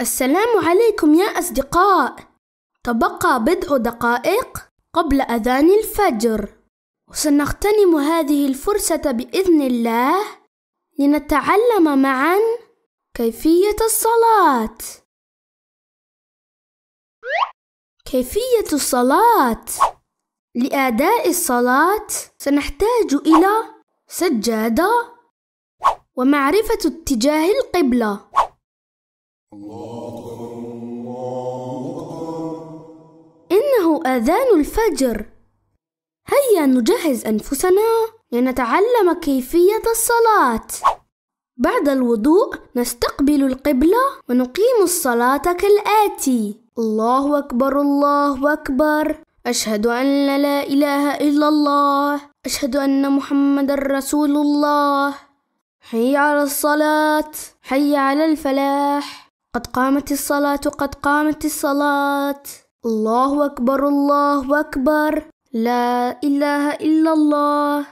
السلام عليكم يا أصدقاء تبقى بضع دقائق قبل أذان الفجر وسنغتنم هذه الفرصة بإذن الله لنتعلم معا كيفية الصلاة كيفية الصلاة لأداء الصلاة سنحتاج إلى سجادة ومعرفة اتجاه القبلة الله أكبر إنه آذان الفجر هيا نجهز أنفسنا لنتعلم كيفية الصلاة بعد الوضوء نستقبل القبلة ونقيم الصلاة كالآتي الله أكبر الله أكبر أشهد أن لا إله إلا الله أشهد أن محمد رسول الله حي على الصلاة حي على الفلاح قد قامت الصلاة قد قامت الصلاة الله أكبر الله أكبر لا إله إلا الله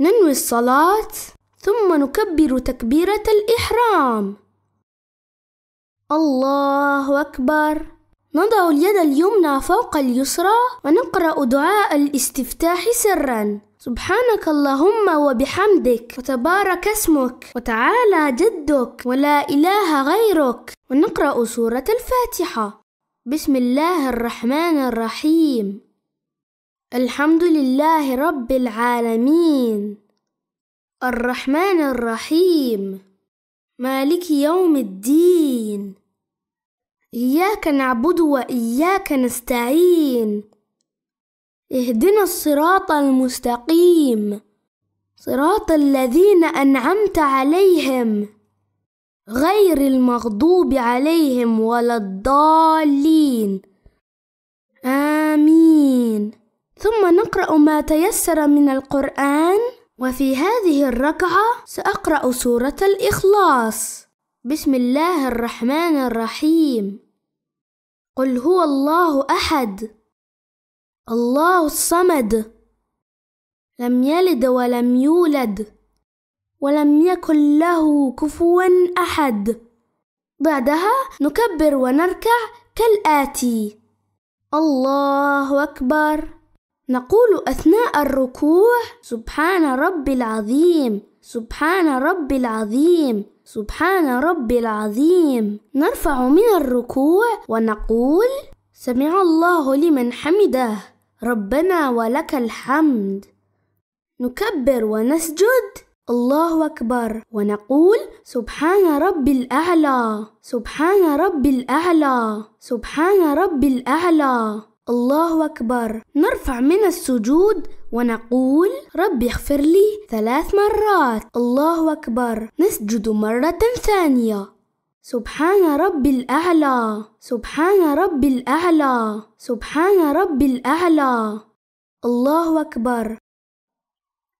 ننوي الصلاة ثم نكبر تكبيرة الإحرام الله أكبر نضع اليد اليمنى فوق اليسرى ونقرأ دعاء الاستفتاح سرًا سبحانك اللهم وبحمدك وتبارك اسمك وتعالى جدك ولا إله غيرك ونقرأ سورة الفاتحة بسم الله الرحمن الرحيم الحمد لله رب العالمين الرحمن الرحيم مالك يوم الدين إياك نعبد وإياك نستعين اهدنا الصراط المستقيم صراط الذين أنعمت عليهم غير المغضوب عليهم ولا الضالين آمين ثم نقرأ ما تيسر من القرآن وفي هذه الركعة سأقرأ سورة الإخلاص بسم الله الرحمن الرحيم قل هو الله أحد الله الصمد لم يلد ولم يولد ولم يكن له كفوا أحد بعدها نكبر ونركع كالآتي الله أكبر نقول أثناء الركوع سبحان ربي العظيم سبحان ربي العظيم سبحان ربي العظيم نرفع من الركوع ونقول سمع الله لمن حمده ربنا ولك الحمد نكبر ونسجد الله أكبر ونقول سبحان رب الأعلى سبحان رب الأعلى سبحان رب الأعلى الله أكبر نرفع من السجود ونقول رب اغفر لي ثلاث مرات الله أكبر نسجد مرة ثانية سبحان رب الأعلى سبحان رب الأعلى سبحان رب الأعلى الله أكبر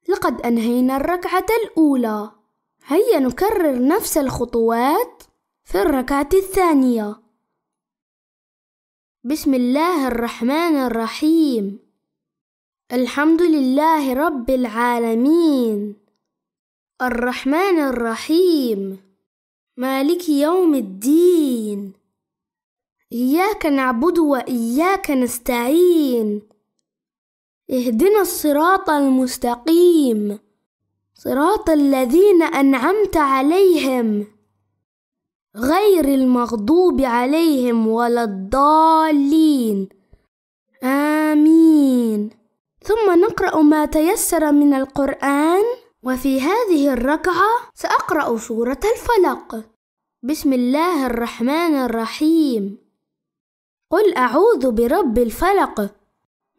لقد أنهينا الركعة الأولى هيا نكرر نفس الخطوات في الركعة الثانية بسم الله الرحمن الرحيم الحمد لله رب العالمين الرحمن الرحيم مالك يوم الدين إياك نعبد وإياك نستعين اهدنا الصراط المستقيم صراط الذين أنعمت عليهم غير المغضوب عليهم ولا الضالين آمين ثم نقرأ ما تيسر من القرآن وفي هذه الركعة سأقرأ سورة الفلق بسم الله الرحمن الرحيم قل أعوذ برب الفلق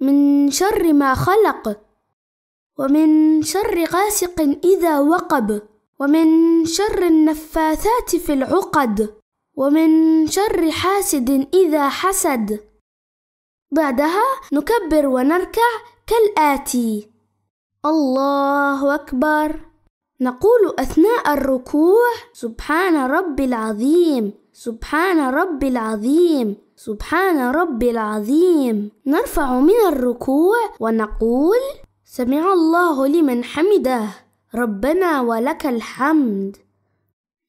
من شر ما خلق ومن شر غاسق إذا وقب ومن شر النفاثات في العقد ومن شر حاسد إذا حسد بعدها نكبر ونركع كالآتي الله أكبر نقول أثناء الركوع سبحان ربي العظيم سبحان ربي العظيم سبحان ربي العظيم نرفع من الركوع ونقول سمع الله لمن حمده ربنا ولك الحمد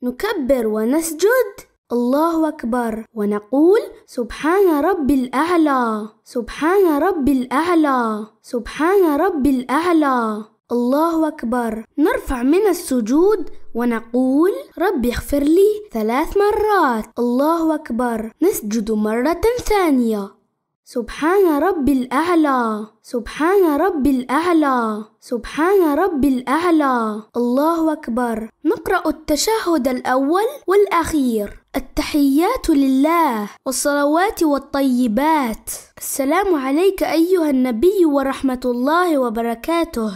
نكبر ونسجد الله أكبر ونقول سبحان رب الأعلى سبحان رب الأعلى سبحان رب الأعلى الله أكبر نرفع من السجود ونقول رب اغفر لي ثلاث مرات الله أكبر نسجد مرة ثانية سبحان رب الأعلى سبحان رب الأعلى سبحان رب الأعلى الله أكبر نقرأ التشهد الأول والأخير التحيات لله والصلوات والطيبات السلام عليك أيها النبي ورحمة الله وبركاته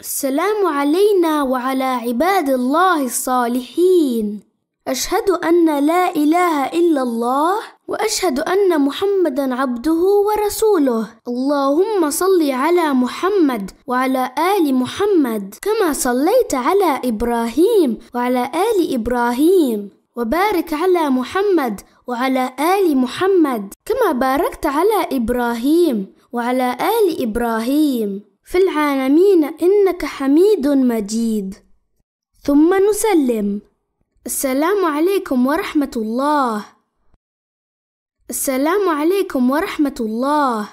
السلام علينا وعلى عباد الله الصالحين أشهد أن لا إله إلا الله وأشهد أن محمدا عبده ورسوله اللهم صل على محمد وعلى آل محمد كما صليت على إبراهيم وعلى آل إبراهيم وبارك على محمد وعلى آل محمد كما باركت على إبراهيم وعلى آل إبراهيم في العالمين إنك حميد مجيد ثم نسلم السلام عليكم ورحمة الله السلام عليكم ورحمة الله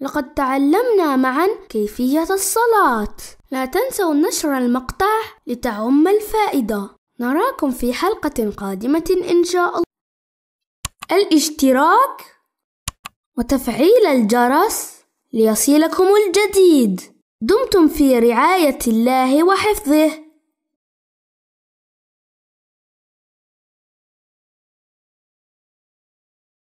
لقد تعلمنا معا كيفية الصلاة لا تنسوا نشر المقطع لتعم الفائدة نراكم في حلقة قادمة إن شاء الله الاشتراك وتفعيل الجرس ليصلكم الجديد دمتم في رعاية الله وحفظه